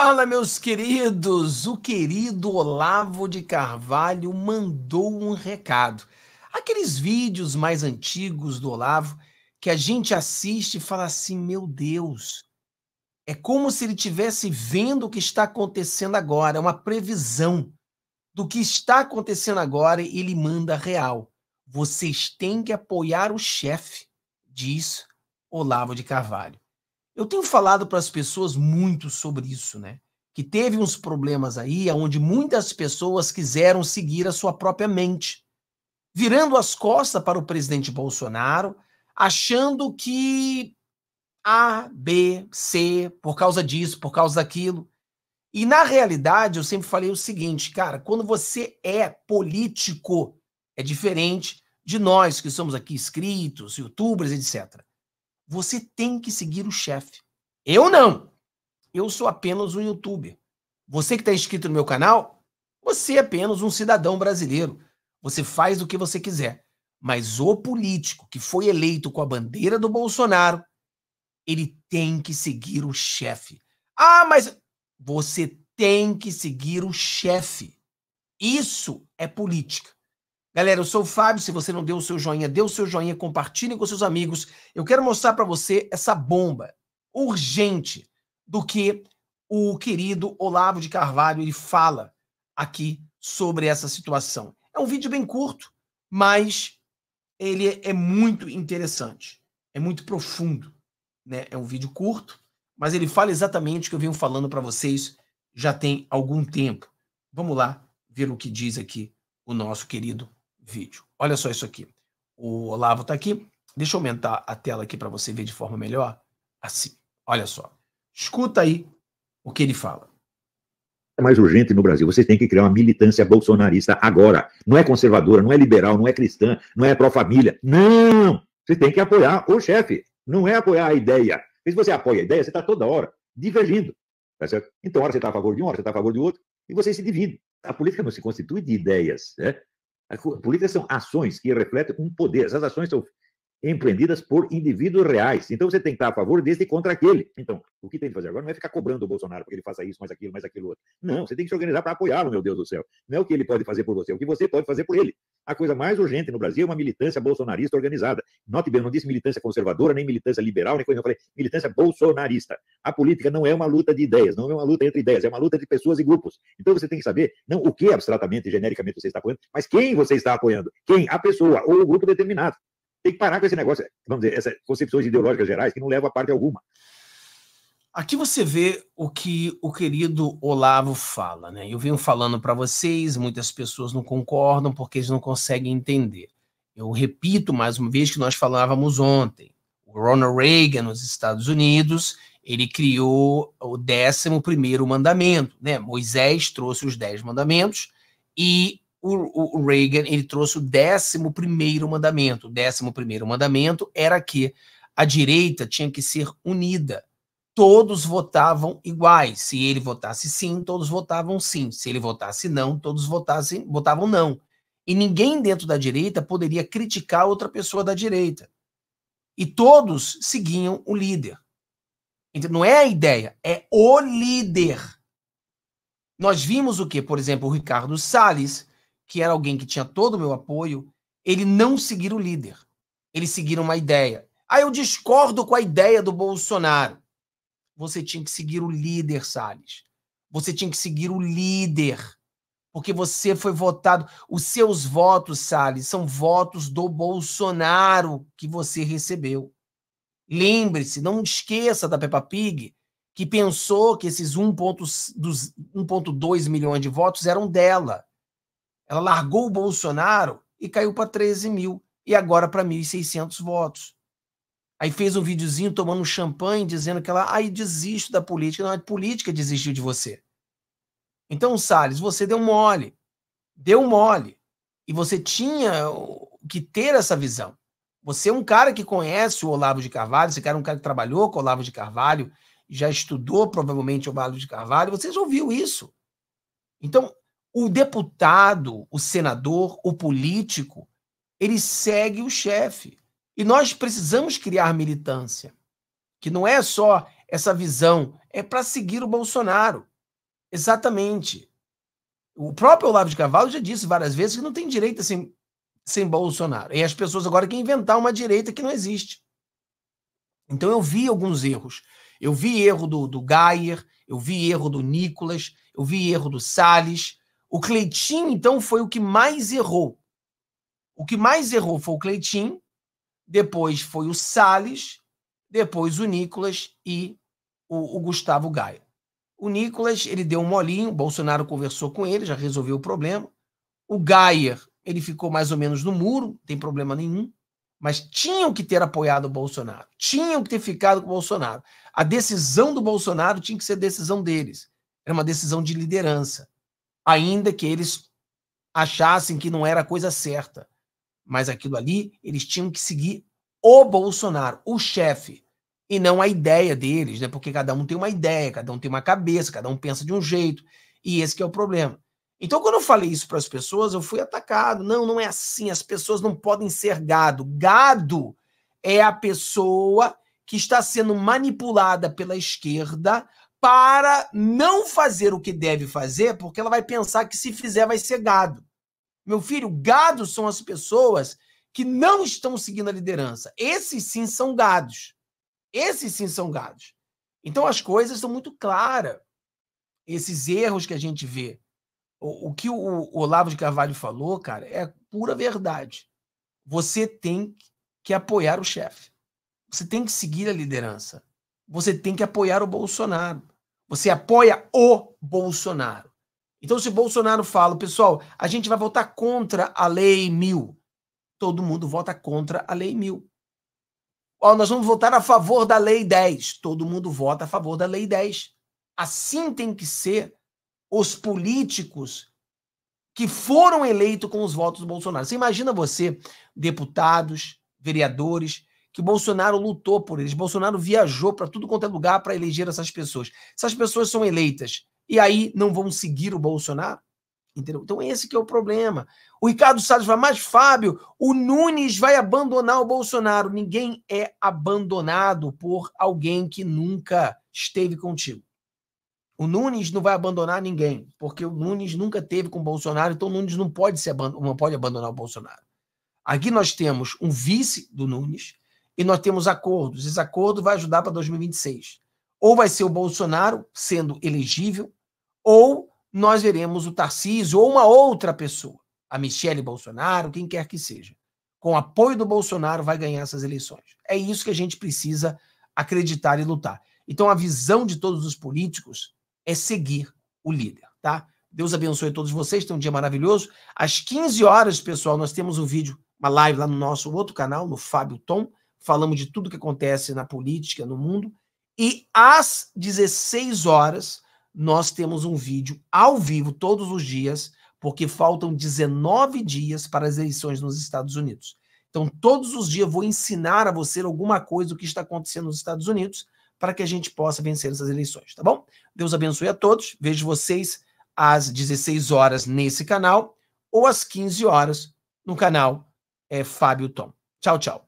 Fala, meus queridos! O querido Olavo de Carvalho mandou um recado. Aqueles vídeos mais antigos do Olavo que a gente assiste e fala assim: meu Deus, é como se ele estivesse vendo o que está acontecendo agora, É uma previsão do que está acontecendo agora e ele manda real. Vocês têm que apoiar o chefe, diz Olavo de Carvalho. Eu tenho falado para as pessoas muito sobre isso, né? Que teve uns problemas aí onde muitas pessoas quiseram seguir a sua própria mente, virando as costas para o presidente Bolsonaro, achando que A, B, C, por causa disso, por causa daquilo. E na realidade, eu sempre falei o seguinte, cara, quando você é político, é diferente de nós que somos aqui inscritos, youtubers, etc. Você tem que seguir o chefe. Eu não. Eu sou apenas um youtuber. Você que está inscrito no meu canal, você é apenas um cidadão brasileiro. Você faz o que você quiser. Mas o político que foi eleito com a bandeira do Bolsonaro, ele tem que seguir o chefe. Ah, mas você tem que seguir o chefe. Isso é política. Galera, eu sou o Fábio. Se você não deu o seu joinha, dê o seu joinha, compartilhe com seus amigos. Eu quero mostrar para você essa bomba urgente do que o querido Olavo de Carvalho ele fala aqui sobre essa situação. É um vídeo bem curto, mas ele é muito interessante, é muito profundo, né? É um vídeo curto, mas ele fala exatamente o que eu venho falando para vocês já tem algum tempo. Vamos lá ver o que diz aqui o nosso querido vídeo. Olha só isso aqui. O Olavo está aqui. Deixa eu aumentar a tela aqui para você ver de forma melhor. Assim. Olha só. Escuta aí o que ele fala é mais urgente no Brasil. Vocês têm que criar uma militância bolsonarista agora. Não é conservadora, não é liberal, não é cristã, não é pró-família. Não! Você tem que apoiar o chefe. Não é apoiar a ideia. se você apoia a ideia, você está toda hora divergindo. Tá certo? Então, hora você está a favor de um, hora você está a favor de outro, e você se divide. A política não se constitui de ideias. Né? Políticas são ações que refletem um poder. Essas ações são empreendidas por indivíduos reais. Então você tem que estar a favor desse e contra aquele. Então, o que tem que fazer agora não é ficar cobrando o Bolsonaro porque ele faça isso, mais aquilo, mais aquilo outro. Não, você tem que se organizar para apoiá-lo, meu Deus do céu. Não é o que ele pode fazer por você, é o que você pode fazer por ele. A coisa mais urgente no Brasil é uma militância bolsonarista organizada. Note bem, eu não disse militância conservadora, nem militância liberal, nem coisa. Eu falei militância bolsonarista. A política não é uma luta de ideias, não é uma luta entre ideias, é uma luta de pessoas e grupos. Então você tem que saber, não o que abstratamente genericamente você está apoiando, mas quem você está apoiando. Quem? A pessoa ou o grupo determinado. Tem que parar com esse negócio, vamos dizer, essas concepções ideológicas gerais que não levam a parte alguma. Aqui você vê o que o querido Olavo fala, né? Eu venho falando para vocês, muitas pessoas não concordam porque eles não conseguem entender. Eu repito mais uma vez que nós falávamos ontem. O Ronald Reagan nos Estados Unidos, ele criou o 11 mandamento, né? Moisés trouxe os 10 mandamentos e o, o Reagan, ele trouxe o 11 mandamento. O 11 mandamento era que a direita tinha que ser unida todos votavam iguais. Se ele votasse sim, todos votavam sim. Se ele votasse não, todos votassem, votavam não. E ninguém dentro da direita poderia criticar outra pessoa da direita. E todos seguiam o líder. Então, não é a ideia, é o líder. Nós vimos o que, por exemplo, o Ricardo Salles, que era alguém que tinha todo o meu apoio, ele não seguir o líder. Ele seguiram uma ideia. Ah, eu discordo com a ideia do Bolsonaro você tinha que seguir o líder, Salles. Você tinha que seguir o líder. Porque você foi votado. Os seus votos, Salles, são votos do Bolsonaro que você recebeu. Lembre-se, não esqueça da Peppa Pig, que pensou que esses 1,2 milhões de votos eram dela. Ela largou o Bolsonaro e caiu para 13 mil, e agora para 1.600 votos. Aí fez um videozinho tomando um champanhe, dizendo que ela, ai, desisto da política. Não, a política desistiu de você. Então, Salles, você deu mole. Deu mole. E você tinha que ter essa visão. Você é um cara que conhece o Olavo de Carvalho, você é um cara que trabalhou com o Olavo de Carvalho, já estudou provavelmente o Olavo de Carvalho, você já ouviu isso. Então, o deputado, o senador, o político, ele segue o chefe. E nós precisamos criar militância, que não é só essa visão, é para seguir o Bolsonaro. Exatamente. O próprio Olavo de Carvalho já disse várias vezes que não tem direita sem, sem Bolsonaro. E as pessoas agora querem inventar uma direita que não existe. Então eu vi alguns erros. Eu vi erro do, do Geyer, eu vi erro do Nicolas, eu vi erro do Salles. O Cleitinho, então, foi o que mais errou. O que mais errou foi o Cleitinho, depois foi o Salles, depois o Nicolas e o, o Gustavo Gaia. O Nicolas, ele deu um molinho, Bolsonaro conversou com ele, já resolveu o problema. O Gaia, ele ficou mais ou menos no muro, não tem problema nenhum, mas tinham que ter apoiado o Bolsonaro, tinham que ter ficado com o Bolsonaro. A decisão do Bolsonaro tinha que ser decisão deles, era uma decisão de liderança, ainda que eles achassem que não era a coisa certa. Mas aquilo ali, eles tinham que seguir o Bolsonaro, o chefe, e não a ideia deles, né? Porque cada um tem uma ideia, cada um tem uma cabeça, cada um pensa de um jeito, e esse é o problema. Então, quando eu falei isso para as pessoas, eu fui atacado. Não, não é assim. As pessoas não podem ser gado. Gado é a pessoa que está sendo manipulada pela esquerda para não fazer o que deve fazer, porque ela vai pensar que se fizer vai ser gado. Meu filho, gados são as pessoas que não estão seguindo a liderança. Esses sim são gados. Esses sim são gados. Então as coisas são muito claras. Esses erros que a gente vê. O, o que o, o Olavo de Carvalho falou, cara, é pura verdade. Você tem que apoiar o chefe. Você tem que seguir a liderança. Você tem que apoiar o Bolsonaro. Você apoia o Bolsonaro. Então, se Bolsonaro fala, pessoal, a gente vai votar contra a Lei Mil, todo mundo vota contra a Lei Mil. nós vamos votar a favor da Lei 10, todo mundo vota a favor da Lei 10. Assim tem que ser os políticos que foram eleitos com os votos do Bolsonaro. Você imagina você, deputados, vereadores, que Bolsonaro lutou por eles. Bolsonaro viajou para tudo quanto é lugar para eleger essas pessoas. Essas pessoas são eleitas e aí não vão seguir o Bolsonaro? Entendeu? Então esse que é o problema. O Ricardo Salles fala, mas Fábio, o Nunes vai abandonar o Bolsonaro. Ninguém é abandonado por alguém que nunca esteve contigo. O Nunes não vai abandonar ninguém, porque o Nunes nunca teve com o Bolsonaro, então o Nunes não pode, se abandon não pode abandonar o Bolsonaro. Aqui nós temos um vice do Nunes e nós temos acordos. Esse acordo vai ajudar para 2026. Ou vai ser o Bolsonaro sendo elegível ou nós veremos o Tarcísio ou uma outra pessoa, a Michele Bolsonaro, quem quer que seja, com apoio do Bolsonaro vai ganhar essas eleições. É isso que a gente precisa acreditar e lutar. Então a visão de todos os políticos é seguir o líder, tá? Deus abençoe todos vocês, tenham um dia maravilhoso. Às 15 horas, pessoal, nós temos um vídeo, uma live lá no nosso outro canal, no Fábio Tom, falamos de tudo que acontece na política, no mundo. E às 16 horas, nós temos um vídeo ao vivo todos os dias, porque faltam 19 dias para as eleições nos Estados Unidos. Então, todos os dias eu vou ensinar a você alguma coisa do que está acontecendo nos Estados Unidos para que a gente possa vencer essas eleições, tá bom? Deus abençoe a todos. Vejo vocês às 16 horas nesse canal ou às 15 horas no canal é, Fábio Tom. Tchau, tchau.